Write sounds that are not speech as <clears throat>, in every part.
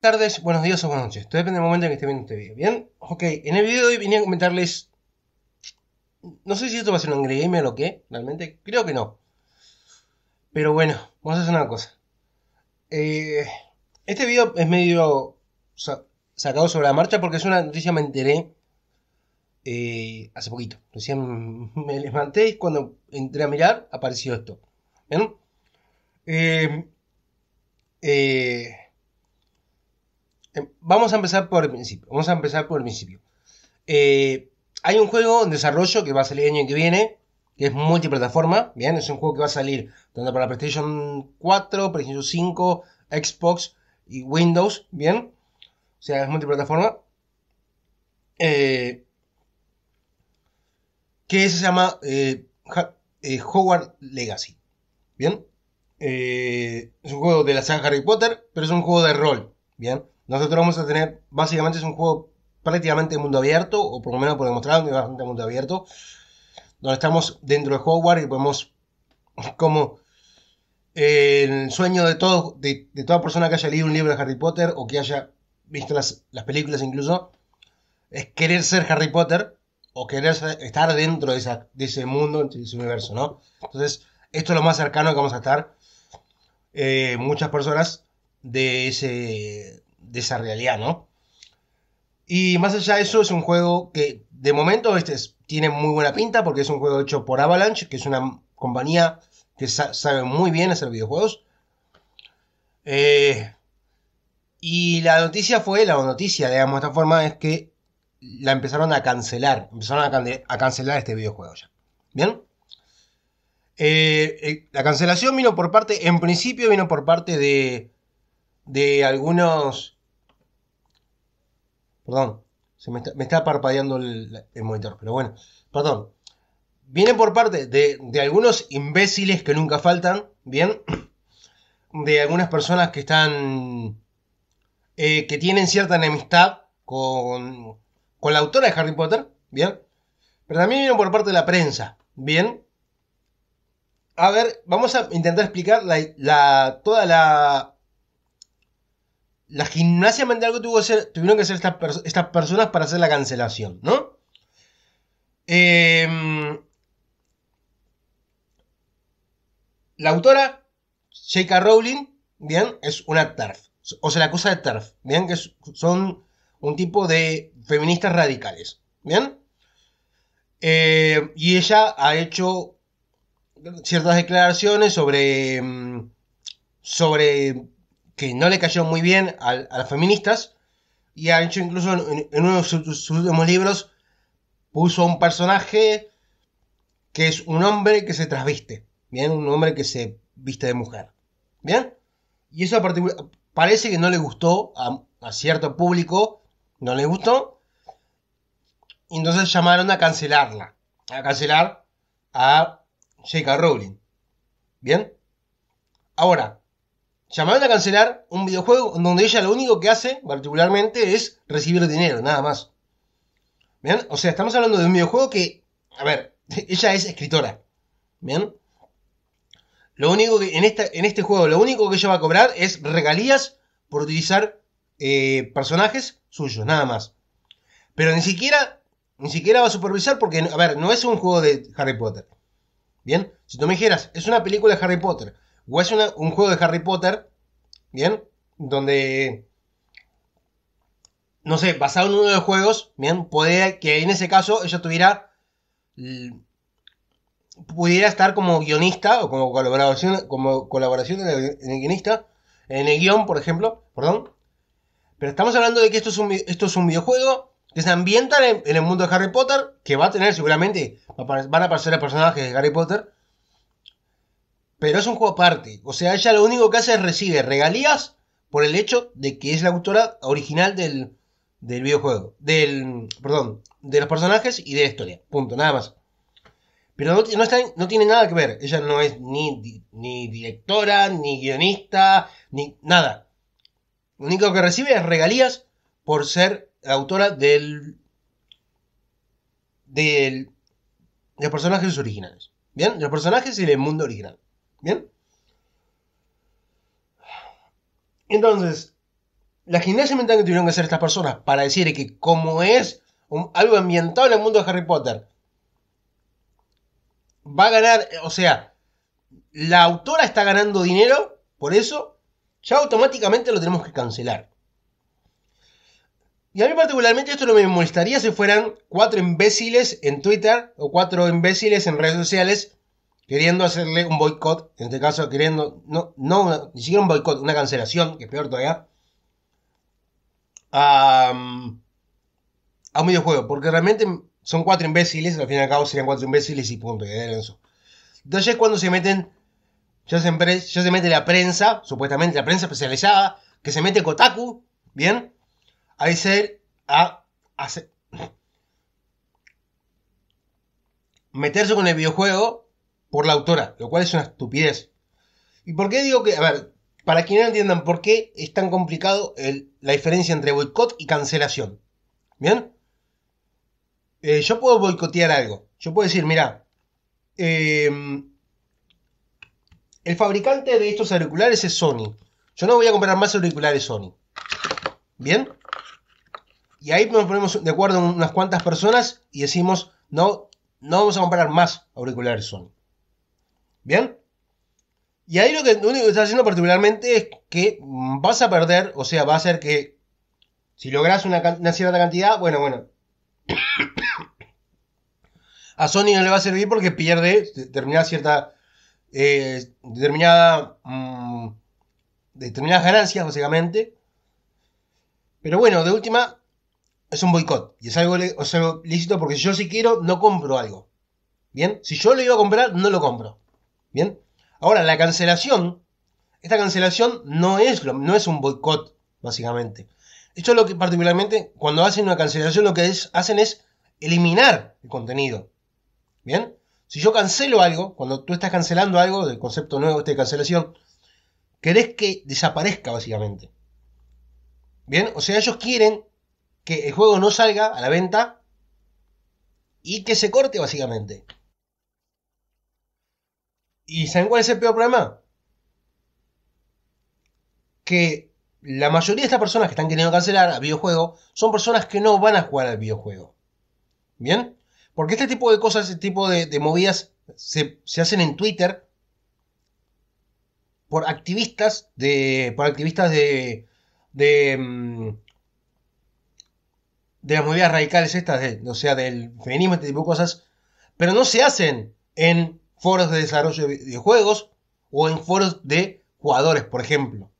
tardes, buenos días o buenas noches. Todo depende del momento en que esté viendo este video. ¿Bien? Ok, en el video de hoy venía a comentarles... No sé si esto va a ser un Angry o lo qué, realmente. Creo que no. Pero bueno, vamos a hacer una cosa. Eh, este video es medio sacado sobre la marcha porque es una noticia que me enteré eh, hace poquito. me levanté y cuando entré a mirar apareció esto. ¿Bien? eh, eh Em, vamos a empezar por el principio. Vamos a empezar por el principio. Eh, hay un juego en desarrollo que va a salir el año que viene, que es multiplataforma. Bien, es un juego que va a salir tanto para PlayStation 4, PlayStation 5, Xbox y Windows. Bien, o sea, es multiplataforma. Eh, que se llama eh, Hogwarts Legacy. Bien, es un juego de la saga Harry Potter, pero es un juego de rol. Bien. Nosotros vamos a tener, básicamente es un juego prácticamente mundo abierto, o por lo menos por demostrar, bastante mundo abierto, donde estamos dentro de Hogwarts y podemos, como eh, el sueño de, de, toda persona que haya leído un libro de Harry Potter o que haya visto las, películas incluso, es querer ser Harry Potter o querer estar dentro de, ese mundo, de ese universo, ¿no? Entonces, esto es lo más cercano que vamos a estar eh, muchas personas de ese, de esa realidad, ¿no? Y más allá de eso, es un juego que de momento este tiene muy buena pinta porque es un juego hecho por Avalanche, que es una compañía que sabe muy bien hacer videojuegos. Eh, y la noticia fue, la noticia, digamos, de esta forma, es que la empezaron a cancelar. Empezaron a, cancelar este videojuego ya. ¿Bien? Eh, eh, la cancelación vino por parte, en principio vino por parte de, de algunos Perdón, se me, está, parpadeando el, monitor, pero bueno, perdón. Viene por parte de, algunos imbéciles que nunca faltan, ¿bien? <clears throat> De algunas personas que están eh, que tienen cierta enemistad con, con, la autora de Harry Potter, ¿bien? Pero también viene por parte de la prensa, ¿bien? A ver, vamos a intentar explicar la, toda la la gimnasia mental tuvo tuvieron que hacer estas, personas para hacer la cancelación, ¿no? Em, la autora, J.K. Rowling, bien, es una TERF, o se la acusa de TERF, bien, que son un tipo de feministas radicales, bien. Eh, y ella ha hecho ciertas declaraciones sobre, em, sobre que no le cayó muy bien a, las feministas y ha hecho incluso en, uno de sus, últimos libros puso un personaje que es un hombre que se trasviste, bien, un hombre que se viste de mujer, bien, y eso parece que no le gustó a, a cierto público, no le gustó, y entonces llamaron a cancelarla, a cancelar a J.K. Rowling, bien, ahora Llamaron a cancelar un videojuego donde ella lo único que hace, particularmente, es recibir dinero, nada más. ¿Bien? O sea, estamos hablando de un videojuego que, a ver, <laughs> ella es escritora. ¿Bien? Lo único que en, en este juego, lo único que ella va a cobrar es regalías por utilizar eh, personajes suyos, nada más. Pero ni siquiera, ni siquiera va a supervisar porque, a ver, no es un juego de Harry Potter. Bien, si tú me dijeras, es una película de Harry Potter o es un juego de Harry Potter, ¿bien? Donde, no sé, basado en uno de los juegos, ¿bien? Puede que en ese caso ella tuviera... Pudiera estar como guionista o como colaboración, como colaboración en el, guionista, en el guión, por ejemplo, perdón. Pero estamos hablando de que esto es un, esto es un videojuego que se ambienta en, en, el mundo de Harry Potter, que va a tener seguramente, van a aparecer los personajes de Harry Potter, pero es un juego aparte. O sea, ella lo único que hace es recibe regalías por el hecho de que es la autora original del, videojuego. Del. Perdón. De los personajes y de la historia. Punto. Nada más. Pero no, tiene nada que ver. Ella no es ni, directora, ni guionista, ni nada. Lo único que recibe es regalías por ser autora del. del. de los personajes originales. ¿Bien? De los personajes y el mundo original. ¿Bien? Entonces, la gimnasia mental que tuvieron que hacer estas personas para decir que como es algo ambientado en el mundo de Harry Potter, va a ganar, o sea, la autora está ganando dinero, por eso ya automáticamente lo tenemos que cancelar. Y a mí particularmente esto no me molestaría si fueran cuatro imbéciles en Twitter o cuatro imbéciles en redes sociales queriendo hacerle un boicot, en este caso queriendo, no, no ni siquiera un boicot, una cancelación, que es peor todavía, a, a un videojuego, porque realmente son cuatro imbéciles, al fin y al cabo serían cuatro imbéciles y punto, y eso. Entonces cuando se meten, ya se, se mete la prensa, supuestamente la prensa especializada, que se mete Kotaku, ¿bien? A ser, a, hacer meterse con el videojuego por la autora, lo cual es una estupidez. ¿Y por qué digo que, a ver, para quienes no entiendan por qué es tan complicado la diferencia entre boicot y cancelación? ¿Bien? Eh, yo puedo boicotear algo. Yo puedo decir, mira, eh, el fabricante de estos auriculares es Sony. Yo no voy a comprar más auriculares Sony. ¿Bien? Y ahí nos ponemos de acuerdo unas cuantas personas y decimos, no, no vamos a comprar más auriculares Sony. ¿Bien? Y ahí lo que, único que está haciendo particularmente es que vas a perder, o sea, va a ser que si logras una, cierta cantidad, bueno, bueno. <coughs> A Sony no le va a servir porque pierde determinada cierta. Eh, determinada. Mm, determinadas ganancias, básicamente. Pero bueno, de última, es un boicot. Y es algo, lícito porque si yo sí quiero, no compro algo. Bien, si yo lo iba a comprar, no lo compro. Bien. Ahora, la cancelación, esta cancelación no es, no es un boicot, básicamente. Esto es lo que particularmente, cuando hacen una cancelación, lo que hacen es eliminar el contenido. ¿Bien? Si yo cancelo algo, cuando tú estás cancelando algo del concepto nuevo este de cancelación, querés que desaparezca básicamente. ¿Bien? O sea, ellos quieren que el juego no salga a la venta y que se corte básicamente. ¿Y saben cuál es el peor problema? Que la mayoría de estas personas que están queriendo cancelar a videojuego son personas que no van a jugar al videojuego. ¿Bien? Porque este tipo de cosas, este tipo de, movidas se, hacen en Twitter por activistas de. por activistas de. de. Mm, las movidas radicales estas, o sea, del feminismo, este tipo de cosas, pero no se hacen en foros de desarrollo de videojuegos o en foros de jugadores, por ejemplo.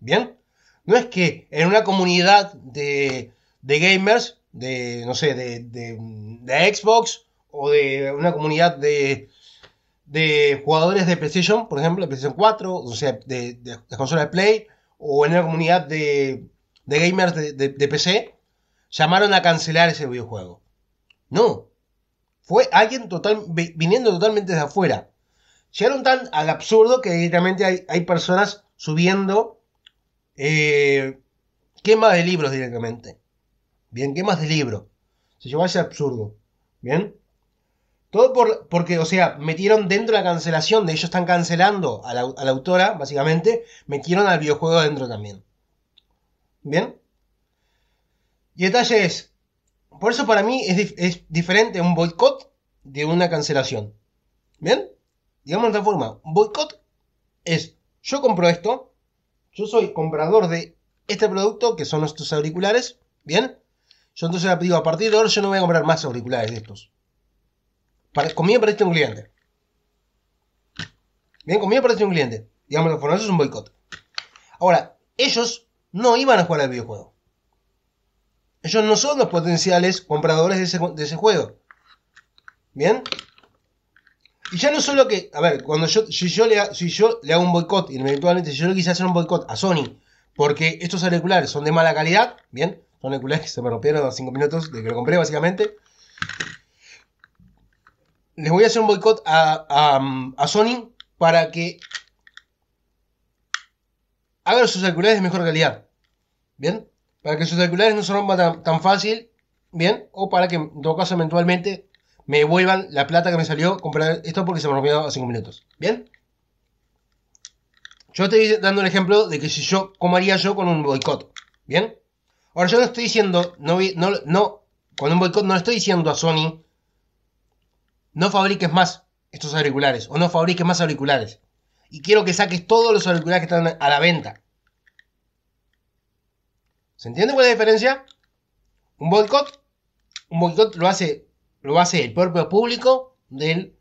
¿Bien? No es que en una comunidad de, gamers, de, no sé, de, Xbox o de una comunidad de, de jugadores de PlayStation, por ejemplo, de PlayStation 4, o sea, de, de, consola de Play, o en una comunidad de, gamers de, PC, llamaron a cancelar ese videojuego. No, fue alguien viniendo totalmente de afuera. Llegaron tan al absurdo que directamente hay, personas subiendo eh, quema de libros directamente. Bien, quemas de libros. Se llevó a ese absurdo. Bien. Todo por, porque, o sea, metieron dentro la cancelación de ellos están cancelando a la, autora, básicamente, metieron al videojuego dentro también. ¿Bien? Y detalle es, por eso para mí es, diferente un boicot de una cancelación. ¿Bien? Digamos de otra forma, un boicot es yo compro esto, yo soy comprador de este producto que son estos auriculares, ¿bien? Yo entonces digo, a partir de ahora yo no voy a comprar más auriculares de estos. Para, conmigo perdiste un cliente. Bien, conmigo perdiste un cliente. Digamos de otra forma, eso es un boicot. Ahora, ellos no iban a jugar al videojuego. Ellos no son los potenciales compradores de ese, juego. ¿Bien? Y ya no solo que, a ver, cuando yo, si yo le, hago un boicot, y eventualmente si yo le quise hacer un boicot a Sony, porque estos auriculares son de mala calidad, bien, son auriculares que se me rompieron a 5 minutos de que lo compré básicamente. Les voy a hacer un boicot a, a, Sony para que hagan sus auriculares de mejor calidad. ¿Bien? para que sus auriculares no se rompan tan, fácil, bien, o para que en todo caso eventualmente me devuelvan la plata que me salió comprar esto porque se me rompió hace 5 minutos, bien. Yo estoy dando el ejemplo de que si yo, ¿cómo haría yo con un boicot? ¿Bien? Ahora yo no estoy diciendo, no, no, no con un boicot no estoy diciendo a Sony, no fabriques más estos auriculares o no fabriques más auriculares. Y quiero que saques todos los auriculares que están a la venta. ¿Se entiende cuál es la diferencia? Un boicot, un boicot lo hace, lo hace el propio público del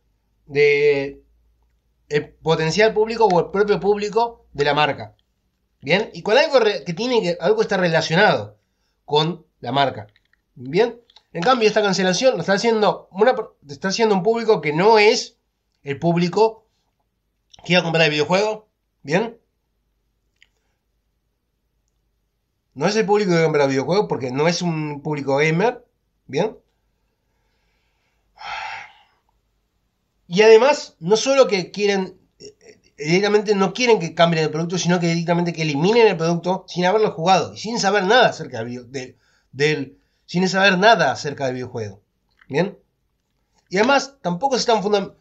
de, el potencial público o el propio público de la marca. Bien, y con algo que tiene que algo está relacionado con la marca. Bien, en cambio esta cancelación lo está haciendo una, está haciendo un público que no es el público que iba a comprar el videojuego. Bien, No es el público que compra videojuegos porque no es un público gamer. ¿Bien? Y además, no solo que quieren, eh, directamente no quieren que cambien el producto, sino que directamente que eliminen el producto sin haberlo jugado y sin saber nada acerca del, del, sin saber nada acerca del videojuego. ¿Bien? Y además, tampoco están fundando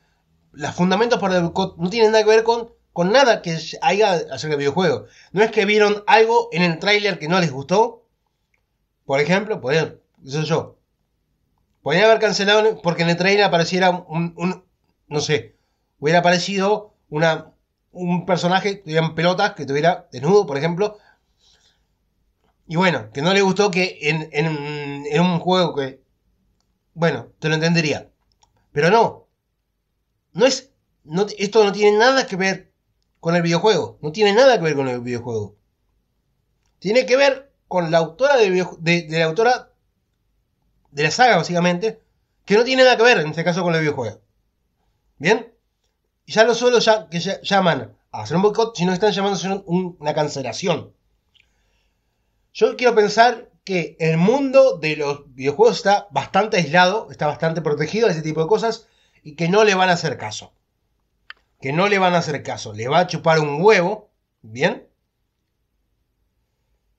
los fundamentos para el no tienen nada que ver con con nada que haya acerca de videojuegos. No es que vieron algo en el tráiler que no les gustó. Por ejemplo, podrían, eso yo. podría haber cancelado porque en el trailer apareciera un, no sé, hubiera aparecido una, un personaje que pelotas, que tuviera desnudo, por ejemplo. Y bueno, que no le gustó que en, un juego que, bueno, te lo entendería. Pero no, no es, no, esto no tiene nada que ver con el videojuego. No tiene nada que ver con el videojuego. Tiene que ver con la autora de, la autora de la saga, básicamente, que no tiene nada que ver, en este caso, con el videojuego. ¿Bien? Y ya no solo ya, que ya, llaman a hacer un boicot, sino que están llamando a una cancelación. Yo quiero pensar que el mundo de los videojuegos está bastante aislado, está bastante protegido de ese tipo de cosas y que no le van a hacer caso que no le van a hacer caso, le va a chupar un huevo, ¿bien?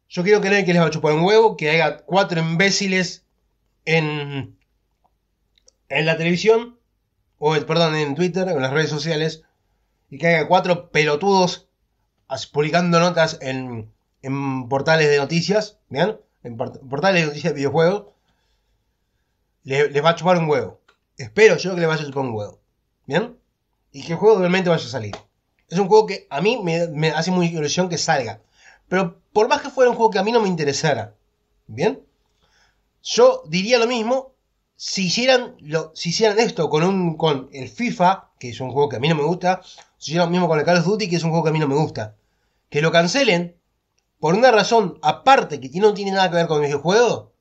Yo quiero creer que les va a chupar un huevo, que haya cuatro imbéciles en, en la televisión, o el, perdón, en Twitter, en las redes sociales, y que haya cuatro pelotudos publicando notas en, en portales de noticias, ¿bien? En portales de noticias de videojuegos, les, les va a chupar un huevo. Espero yo que les vaya a chupar un huevo, ¿bien? y que el juego realmente vaya a salir. Es un juego que a mí me, hace muy ilusión que salga. Pero por más que fuera un juego que a mí no me interesara, ¿bien? Yo diría lo mismo si hicieran, hicieran esto con, un, con el FIFA, que es un juego que a mí no me gusta, si hicieran lo mismo con el Call of Duty, que es un juego que a mí no me gusta. Que lo cancelen por una razón aparte que no tiene nada que ver con el videojuego,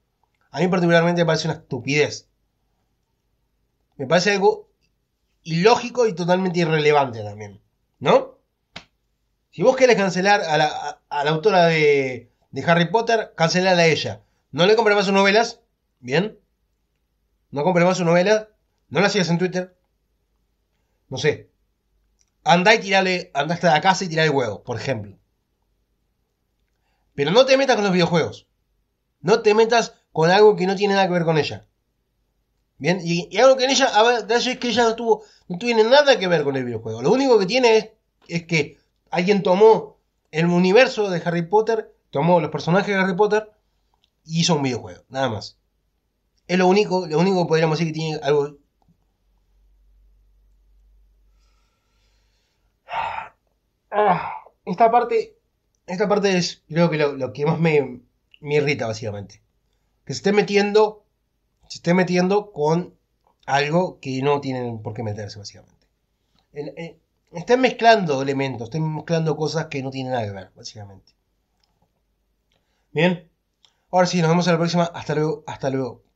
a mí particularmente me parece una estupidez. Me parece algo ilógico y totalmente irrelevante también, ¿no? Si vos querés cancelar a la, autora de, de, Harry Potter, cancelala a ella. No le compres más sus novelas, ¿bien? No compres más sus novelas, no la sigas en Twitter. No sé. Andá y tirale, andá hasta la casa y tirale huevos, por ejemplo. Pero no te metas con los videojuegos. No te metas con algo que no tiene nada que ver con ella y, algo que en ella, es que ella no tuvo, tiene nada que ver con el videojuego. Lo único que tiene es, que alguien tomó el universo de Harry Potter, tomó los personajes de Harry Potter y hizo un videojuego, nada más. Es lo único, lo único que podríamos decir que tiene algo. <sighs> Esta parte. Esta parte es creo que lo, que más me, me irrita, básicamente. Que se esté metiendo se esté metiendo con algo que no tienen por qué meterse, básicamente. Estén mezclando elementos, Estén mezclando cosas que no tienen nada que ver, básicamente. Bien. Ahora sí, nos vemos en la próxima. Hasta luego, hasta luego.